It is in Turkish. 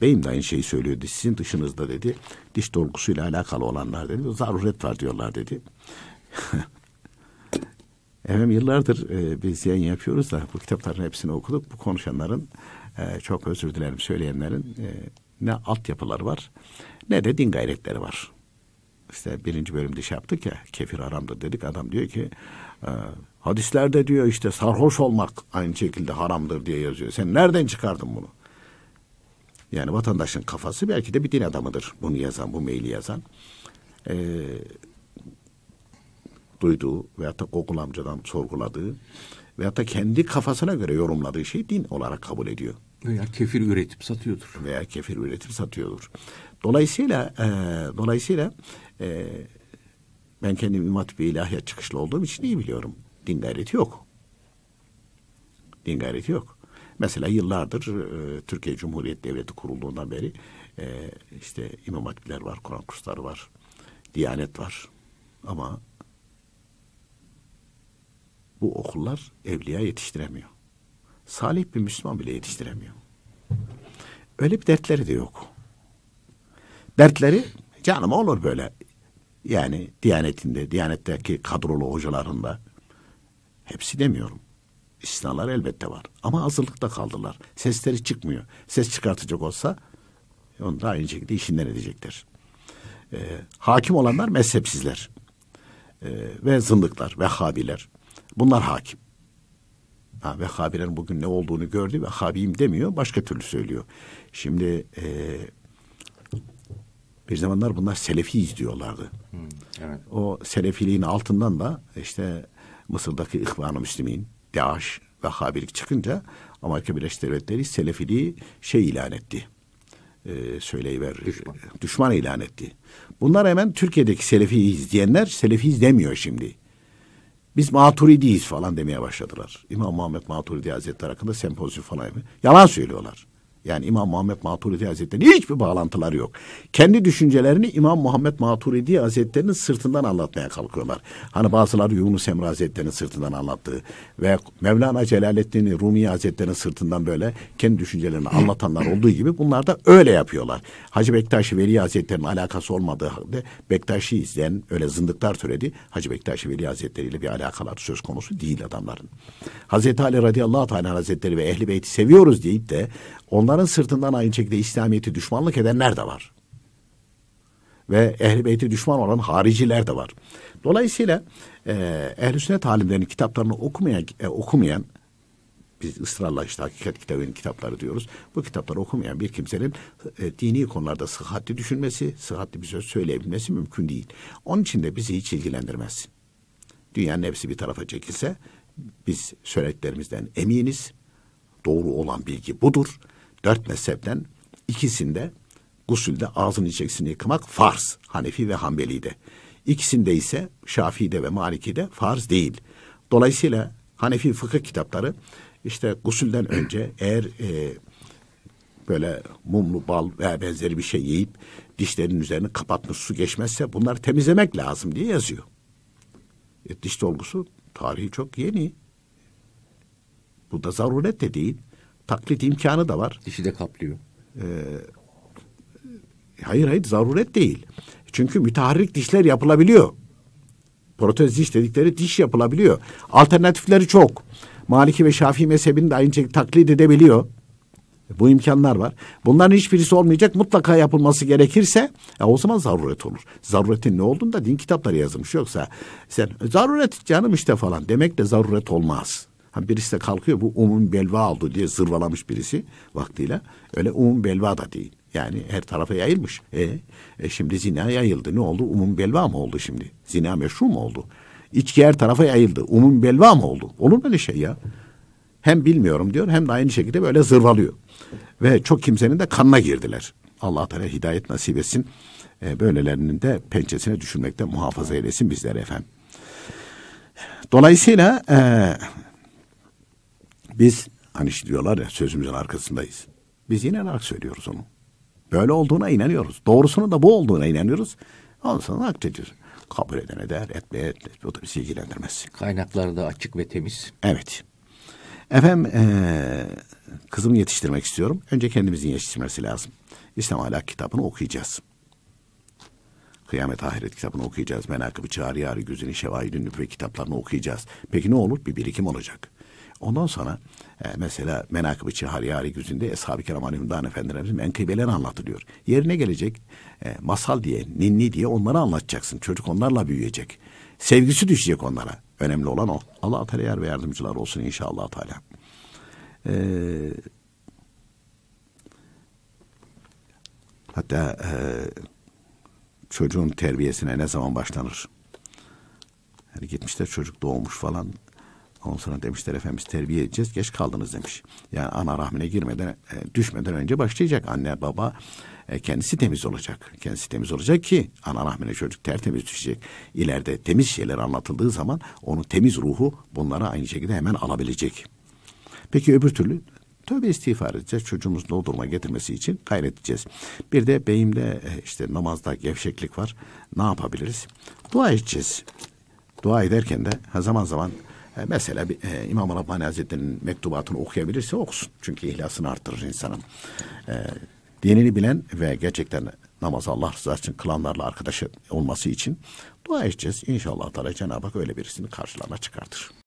Beyim de aynı şeyi söylüyordu. Sizin dışınızda dedi. Diş dolgusuyla alakalı olanlar dedi. Zaruret var diyorlar dedi. Efendim yıllardır e, biz yayın yapıyoruz da bu kitapların hepsini okuduk. Bu konuşanların e, çok özür dilerim söyleyenlerin e, ne altyapıları var ne de din gayretleri var. İşte birinci bölümde şey yaptık ya kefir haramdır dedik. Adam diyor ki e, hadislerde diyor işte sarhoş olmak aynı şekilde haramdır diye yazıyor. Sen nereden çıkardın bunu? Yani vatandaşın kafası belki de bir din adamıdır. Bunu yazan, bu maili yazan. E, duyduğu veyahut da Google amcadan sorguladığı veyahut da kendi kafasına göre yorumladığı şeyi din olarak kabul ediyor. Veya kefir üretip satıyordur. Veya kefir üretip satıyordur. Dolayısıyla e, dolayısıyla e, ben kendim imat Hatip ilahiyat çıkışlı olduğum için iyi biliyorum. Din gayreti yok. Din gayreti yok. Mesela yıllardır e, Türkiye Cumhuriyet Devleti kurulduğundan beri e, işte İmam Hatipler var, Kur'an kursları var, Diyanet var. Ama bu okullar evliya yetiştiremiyor. Salih bir Müslüman bile yetiştiremiyor. Öyle bir dertleri de yok. Dertleri canım olur böyle. Yani Diyanet'inde, Diyanet'teki kadrolu hocalarında hepsi demiyorum. İstisnalar elbette var. Ama hazırlıkta kaldılar. Sesleri çıkmıyor. Ses çıkartacak olsa onu da aynı şekilde işinden edecektir. E, ee, hakim olanlar mezhepsizler. E, ve zındıklar, vehhabiler. Bunlar hakim. Ha, vehhabilerin bugün ne olduğunu gördü. Vehhabiyim demiyor. Başka türlü söylüyor. Şimdi e, bir zamanlar bunlar selefiyiz diyorlardı. Hmm, evet. O selefiliğin altından da işte Mısır'daki İhvan-ı Müslümin, daş vahabilik çıkınca Amerika Birleşik Devletleri Selefiliği şey ilan etti. E, söyleyiver. Düşman. Düşman ilan etti. Bunlar hemen Türkiye'deki Selefiyiz izleyenler Selefiyiz izlemiyor şimdi. Biz Maturidiyiz falan demeye başladılar. İmam Muhammed Maturidi Hazretleri hakkında sempozyum falan yapıyor. Yalan söylüyorlar. Yani İmam Muhammed Maturidi Hazretleri'nin hiçbir bağlantıları yok. Kendi düşüncelerini İmam Muhammed Maturidi Hazretleri'nin sırtından anlatmaya kalkıyorlar. Hani bazıları Yunus Emre Hazretleri'nin sırtından anlattığı ve Mevlana Celaleddin Rumi Hazretleri'nin sırtından böyle kendi düşüncelerini anlatanlar olduğu gibi bunlar da öyle yapıyorlar. Hacı Bektaşi Veli Hazretleri'nin alakası olmadığı halde Bektaşi izleyen öyle zındıklar söyledi. Hacı Bektaşi Veli Hazretleri ile bir alakalar söz konusu değil adamların. Hazreti Ali radıyallahu teala hazretleri ve ehli beyti seviyoruz deyip de Onların sırtından aynı şekilde İslamiyet'i düşmanlık edenler de var. Ve ehl beyti düşman olan hariciler de var. Dolayısıyla e, ehl-i sünnet alimlerinin kitaplarını okumayan, e, okumayan biz ısrarla işte hakikat kitabının kitapları diyoruz. Bu kitapları okumayan bir kimsenin e, dini konularda sıhhatli düşünmesi, sıhhatli bir söz söyleyebilmesi mümkün değil. Onun için de bizi hiç ilgilendirmez. Dünyanın hepsi bir tarafa çekilse biz söylediklerimizden eminiz. Doğru olan bilgi budur dört mezhepten ikisinde gusülde ağzını içeceksin yıkamak farz. Hanefi ve Hanbeli'de. İkisinde ise Şafii'de ve Maliki'de farz değil. Dolayısıyla Hanefi fıkıh kitapları işte gusülden önce eğer e, böyle mumlu bal veya benzeri bir şey yiyip dişlerin üzerine kapatmış su geçmezse bunları temizlemek lazım diye yazıyor. E, diş dolgusu tarihi çok yeni. Bu da zaruret de değil taklit imkanı da var. Dişi de kaplıyor. Ee, hayır hayır zaruret değil. Çünkü müteharrik dişler yapılabiliyor. Protez diş dedikleri diş yapılabiliyor. Alternatifleri çok. Maliki ve Şafii mezhebini de aynı şekilde taklit edebiliyor. Bu imkanlar var. Bunların hiçbirisi olmayacak. Mutlaka yapılması gerekirse e, o zaman zaruret olur. Zaruretin ne olduğunu da din kitapları yazmış Yoksa sen zaruret canım işte falan demek de zaruret olmaz. Ha birisi de kalkıyor bu umum belva oldu diye zırvalamış birisi vaktiyle. Öyle umum belva da değil. Yani her tarafa yayılmış. E, e şimdi zina yayıldı. Ne oldu? Umum belva mı oldu şimdi? Zina meşru mu oldu? İçki her tarafa yayıldı. Umum belva mı oldu? Olur mu öyle şey ya? Hem bilmiyorum diyor hem de aynı şekilde böyle zırvalıyor. Ve çok kimsenin de kanına girdiler. Allah Teala hidayet nasip etsin. E, böylelerinin de pençesine düşünmekte muhafaza eylesin bizleri efendim. Dolayısıyla e, biz hani işte diyorlar ya sözümüzün arkasındayız. Biz inanarak söylüyoruz onu. Böyle olduğuna inanıyoruz. Doğrusunu da bu olduğuna inanıyoruz. Ondan sonra aktediyoruz? Kabul edene der, etmeye etmez. O da bizi ilgilendirmez. Kaynakları da açık ve temiz. Evet. Efendim ee, kızımı yetiştirmek istiyorum. Önce kendimizin yetiştirmesi lazım. İslam Ahlak kitabını okuyacağız. Kıyamet Ahiret kitabını okuyacağız. Menakıb-ı Çağrı Yarı Gözünün Şevahid'in Nübüvvet kitaplarını okuyacağız. Peki ne olur? Bir birikim olacak. Ondan sonra e, mesela Menakıb-ı Çihariyari Güzün'de Eshab-ı Kiram Alimdan Efendilerimizin menkıbeleri anlatılıyor. Yerine gelecek e, masal diye, ninni diye onları anlatacaksın. Çocuk onlarla büyüyecek. Sevgisi düşecek onlara. Önemli olan o. Allah Teala yer ve yardımcılar olsun inşallah Teala. Ee, hatta e, çocuğun terbiyesine ne zaman başlanır? Yani gitmişler çocuk doğmuş falan Ondan sonra demişler efendim biz terbiye edeceğiz geç kaldınız demiş. Yani ana rahmine girmeden e, düşmeden önce başlayacak anne baba e, kendisi temiz olacak. Kendisi temiz olacak ki ana rahmine çocuk tertemiz düşecek. İleride temiz şeyler anlatıldığı zaman onun temiz ruhu bunlara aynı şekilde hemen alabilecek. Peki öbür türlü tövbe istiğfar edeceğiz. çocuğumuz o duruma getirmesi için gayret edeceğiz. Bir de beyimde e, işte namazda gevşeklik var. Ne yapabiliriz? Dua edeceğiz. Dua ederken de zaman zaman e, mesela bir, e, İmam Rabbani Hazretleri'nin mektubatını okuyabilirse okusun. Çünkü ihlasını artırır insanın. E, dinini bilen ve gerçekten namazı Allah rızası için kılanlarla arkadaş olması için dua edeceğiz. İnşallah Teala Cenab-ı Hak öyle birisini karşılarına çıkartır.